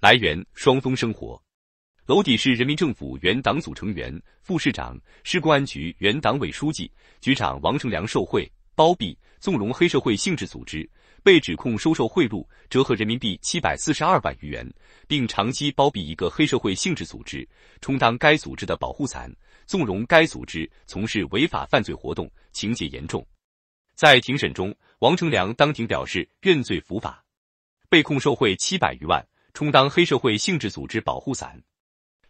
来源：双峰生活。娄底市人民政府原党组成员、副市长、市公安局原党委书记、局长王成良受贿、包庇、纵容黑社会性质组织，被指控收受贿赂折合人民币七百四十二万余元，并长期包庇一个黑社会性质组织，充当该组织的保护伞，纵容该组织从事违法犯罪活动，情节严重。在庭审中，王成良当庭表示认罪伏法，被控受贿七百余万。充当黑社会性质组织保护伞，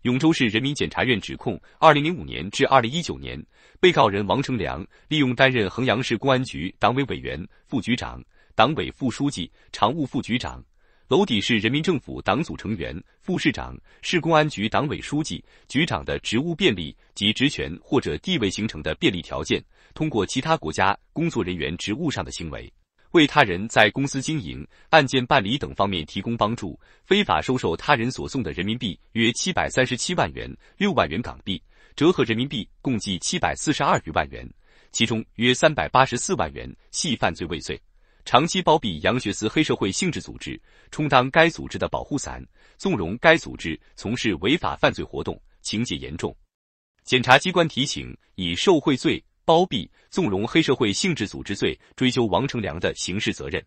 永州市人民检察院指控，二零零五年至二零一九年，被告人王成良利用担任衡阳市公安局党委委员、副局长，党委副书记、常务副局长，娄底市人民政府党组成员、副市长，市公安局党委书记、局长的职务便利及职权或者地位形成的便利条件，通过其他国家工作人员职务上的行为。为他人在公司经营、案件办理等方面提供帮助，非法收受他人所送的人民币约七百三十七万元、六万元港币，折合人民币共计七百四十二余万元，其中约三百八十四万元系犯罪未遂。长期包庇杨学思黑社会性质组织，充当该组织的保护伞，纵容该组织从事违法犯罪活动，情节严重。检察机关提醒：以受贿罪。包庇、纵容黑社会性质组织罪，追究王成良的刑事责任。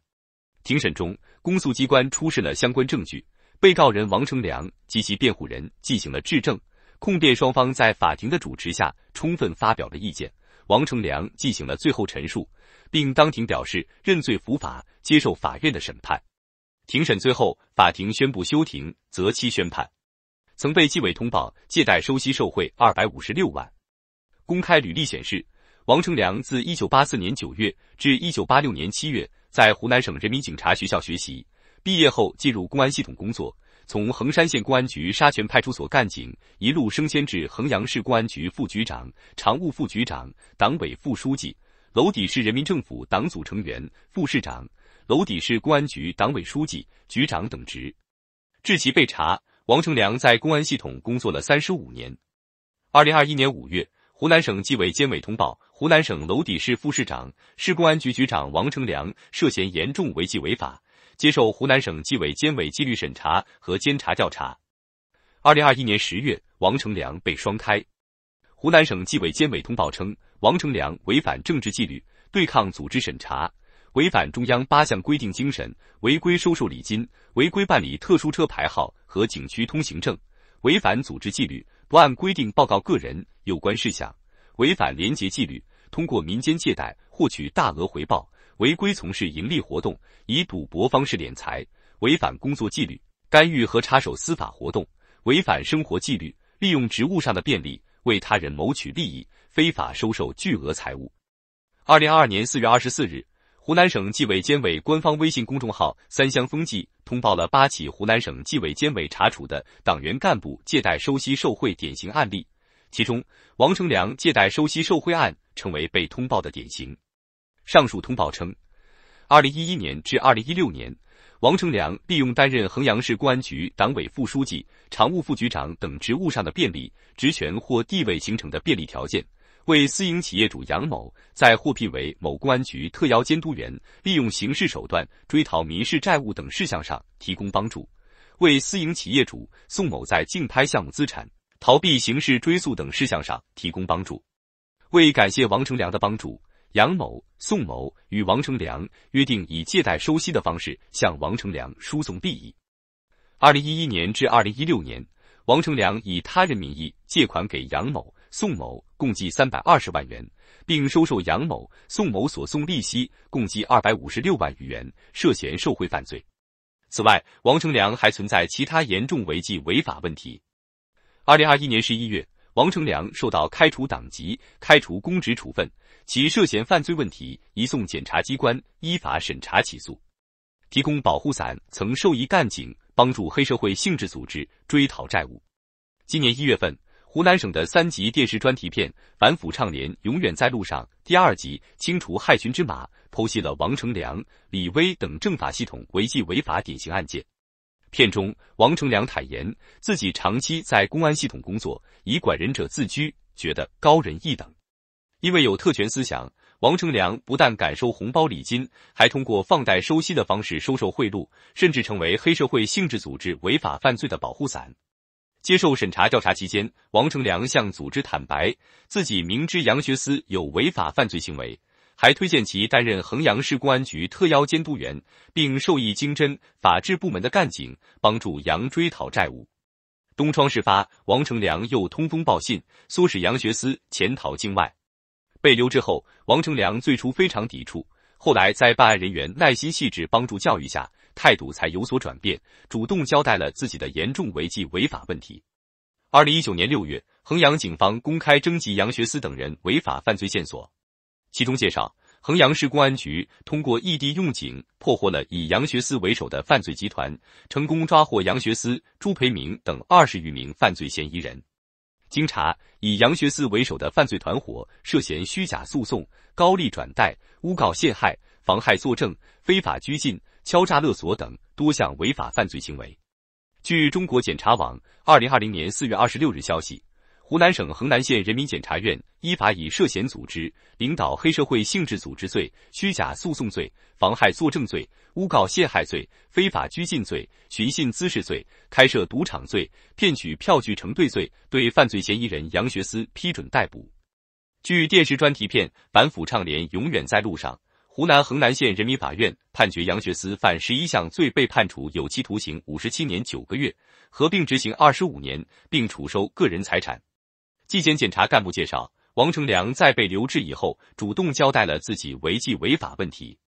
庭审中，公诉机关出示了相关证据，被告人王成良及其辩护人进行了质证。控辩双方在法庭的主持下，充分发表了意见。王成良进行了最后陈述，并当庭表示认罪服法，接受法院的审判。庭审最后，法庭宣布休庭，择期宣判。曾被纪委通报，借贷、收息、受贿二百五十六万。公开履历显示。王成良自一九八四年九月至一九八六年七月在湖南省人民警察学校学习，毕业后进入公安系统工作，从衡山县公安局沙泉派出所干警一路升迁至衡阳市公安局副局长、常务副局长、党委副书记，娄底市人民政府党组成员、副市长，娄底市公安局党委书记、局长等职。至其被查，王成良在公安系统工作了三十五年。二零二一年五月，湖南省纪委监委通报。湖南省娄底市副市长、市公安局局长王成良涉嫌严重违纪违法，接受湖南省纪委监委纪律审查和监察调查。二零二一年十月，王成良被双开。湖南省纪委监委通报称，王成良违反政治纪律，对抗组织审查；违反中央八项规定精神，违规收受礼金，违规办理特殊车牌号和景区通行证；违反组织纪律，不按规定报告个人有关事项；违反廉洁纪律。通过民间借贷获取大额回报，违规从事盈利活动，以赌博方式敛财，违反工作纪律，干预和插手司法活动，违反生活纪律，利用职务上的便利为他人谋取利益，非法收受巨额财物。二零二二年四月二十四日，湖南省纪委监委官方微信公众号“三湘风纪”通报了八起湖南省纪委监委查处的党员干部借贷收息受贿典型案例。其中，王成良借贷收息受贿案成为被通报的典型。上述通报称，二零一一年至二零一六年，王成良利用担任衡阳市公安局党委副书记、常务副局长等职务上的便利、职权或地位形成的便利条件，为私营企业主杨某在获聘为某公安局特邀监督员、利用刑事手段追讨民事债务等事项上提供帮助，为私营企业业主宋某在竞拍项目资产。逃避刑事追诉等事项上提供帮助，为感谢王成良的帮助，杨某、宋某与王成良约定以借贷收息的方式向王成良输送利益。二零一一年至二零一六年，王成良以他人名义借款给杨某、宋某共计三百二十万元，并收受杨某、宋某所送利息共计二百五十六万余元，涉嫌受贿犯罪。此外，王成良还存在其他严重违纪违法问题。二零二一年十一月，王成良受到开除党籍、开除公职处分，其涉嫌犯罪问题移送检察机关依法审查起诉。提供保护伞，曾授意干警帮助黑社会性质组织追讨债务。今年一月份，湖南省的三级电视专题片《反腐倡廉永远在路上》第二集《清除害群之马》剖析了王成良、李威等政法系统违纪违法典型案件。片中，王成良坦言自己长期在公安系统工作，以管人者自居，觉得高人一等。因为有特权思想，王成良不但敢收红包礼金，还通过放贷收息的方式收受贿赂，甚至成为黑社会性质组织违法犯罪的保护伞。接受审查调查期间，王成良向组织坦白自己明知杨学思有违法犯罪行为。还推荐其担任衡阳市公安局特邀监督员，并授意经侦法制部门的干警帮助杨追讨债务。东窗事发，王成良又通风报信，唆使杨学思潜逃境外。被留之后，王成良最初非常抵触，后来在办案人员耐心细致帮助教育下，态度才有所转变，主动交代了自己的严重违纪违法问题。二零一九年六月，衡阳警方公开征集杨学思等人违法犯罪线索。其中介绍，衡阳市公安局通过异地用警破获了以杨学思为首的犯罪集团，成功抓获杨学思、朱培明等二十余名犯罪嫌疑人。经查，以杨学思为首的犯罪团伙涉嫌虚假诉讼、高利转贷、诬告陷害、妨害作证、非法拘禁、敲诈勒索等多项违法犯罪行为。据中国检察网二零二零年四月二十六日消息。湖南省衡南县人民检察院依法以涉嫌组织领导黑社会性质组织罪、虚假诉讼罪、妨害作证罪、诬告陷害罪、非法拘禁罪、寻衅滋事罪、开设赌场罪、骗取票据承兑罪，对犯罪嫌疑人杨学思批准逮捕。据电视专题片《反腐倡廉永远在路上》，湖南衡南县人民法院判决杨学思犯十一项罪，被判处有期徒刑五十七年九个月，合并执行二十五年，并处收个人财产。纪检监察干部介绍，王成良在被留置以后，主动交代了自己违纪违法问题。